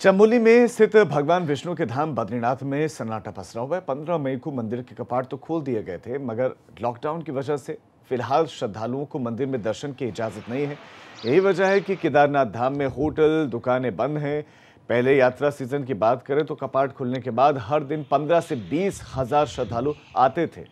चमोली में स्थित भगवान विष्णु के धाम बद्रीनाथ में सन्नाटा पसरा हुआ है पंद्रह मई को मंदिर के कपाट तो खोल दिए गए थे मगर लॉकडाउन की वजह से फिलहाल श्रद्धालुओं को मंदिर में दर्शन की इजाज़त नहीं है यही वजह है कि केदारनाथ धाम में होटल दुकानें बंद हैं पहले यात्रा सीजन की बात करें तो कपाट खुलने के बाद हर दिन पंद्रह से बीस हज़ार श्रद्धालु आते थे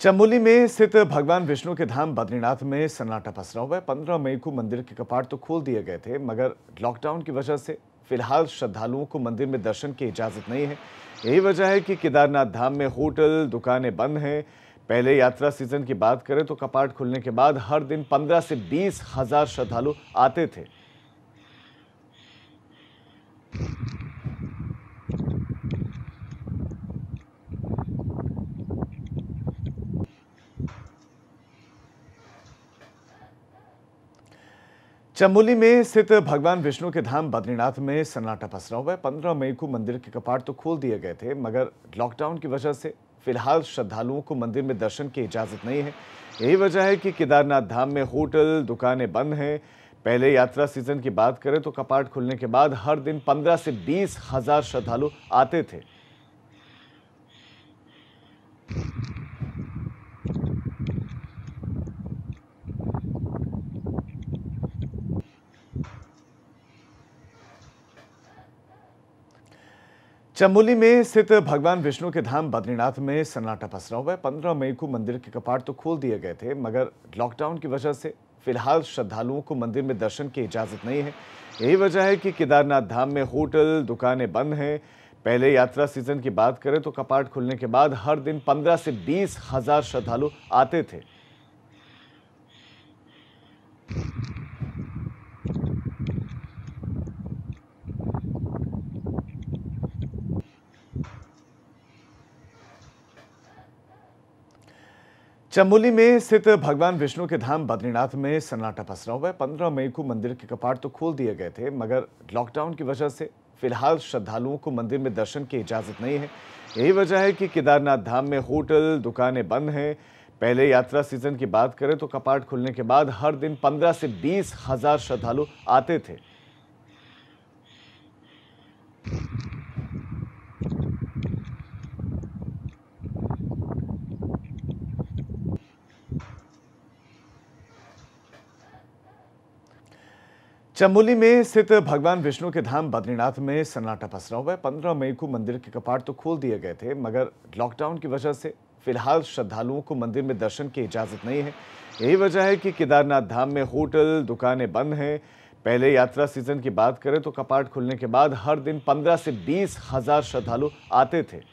चमोली में स्थित भगवान विष्णु के धाम बद्रीनाथ में सन्नाटा पसरा हुआ है पंद्रह मई को मंदिर के कपाट तो खोल दिए गए थे मगर लॉकडाउन की वजह से फिलहाल श्रद्धालुओं को मंदिर में दर्शन की इजाज़त नहीं है यही वजह है कि केदारनाथ धाम में होटल दुकानें बंद हैं पहले यात्रा सीजन की बात करें तो कपाट खुलने के बाद हर दिन पंद्रह से बीस हज़ार श्रद्धालु आते थे चमोली में स्थित भगवान विष्णु के धाम बद्रीनाथ में सन्नाटा पसरा हुआ है पंद्रह मई को मंदिर के कपाट तो खोल दिए गए थे मगर लॉकडाउन की वजह से फिलहाल श्रद्धालुओं को मंदिर में दर्शन की इजाज़त नहीं है यही वजह है कि केदारनाथ धाम में होटल दुकानें बंद हैं पहले यात्रा सीजन की बात करें तो कपाट खुलने के बाद हर दिन पंद्रह से बीस हज़ार श्रद्धालु आते थे चमोली में स्थित भगवान विष्णु के धाम बद्रीनाथ में सन्नाटा पसरा हुआ है पंद्रह मई को मंदिर के कपाट तो खोल दिए गए थे मगर लॉकडाउन की वजह से फिलहाल श्रद्धालुओं को मंदिर में दर्शन की इजाज़त नहीं है यही वजह है कि केदारनाथ धाम में होटल दुकानें बंद हैं पहले यात्रा सीजन की बात करें तो कपाट खुलने के बाद हर दिन पंद्रह से बीस हज़ार श्रद्धालु आते थे चमोली में स्थित भगवान विष्णु के धाम बद्रीनाथ में सन्नाटा पसरा हुआ है पंद्रह मई को मंदिर के कपाट तो खोल दिए गए थे मगर लॉकडाउन की वजह से फिलहाल श्रद्धालुओं को मंदिर में दर्शन की इजाज़त नहीं है यही वजह है कि केदारनाथ धाम में होटल दुकानें बंद हैं पहले यात्रा सीजन की बात करें तो कपाट खुलने के बाद हर दिन पंद्रह से बीस हज़ार श्रद्धालु आते थे चमोली में स्थित भगवान विष्णु के धाम बद्रीनाथ में सन्नाटा पसरा हुआ है पंद्रह मई को मंदिर के कपाट तो खोल दिए गए थे मगर लॉकडाउन की वजह से फिलहाल श्रद्धालुओं को मंदिर में दर्शन की इजाज़त नहीं है यही वजह है कि केदारनाथ धाम में होटल दुकानें बंद हैं पहले यात्रा सीजन की बात करें तो कपाट खुलने के बाद हर दिन पंद्रह से बीस हज़ार श्रद्धालु आते थे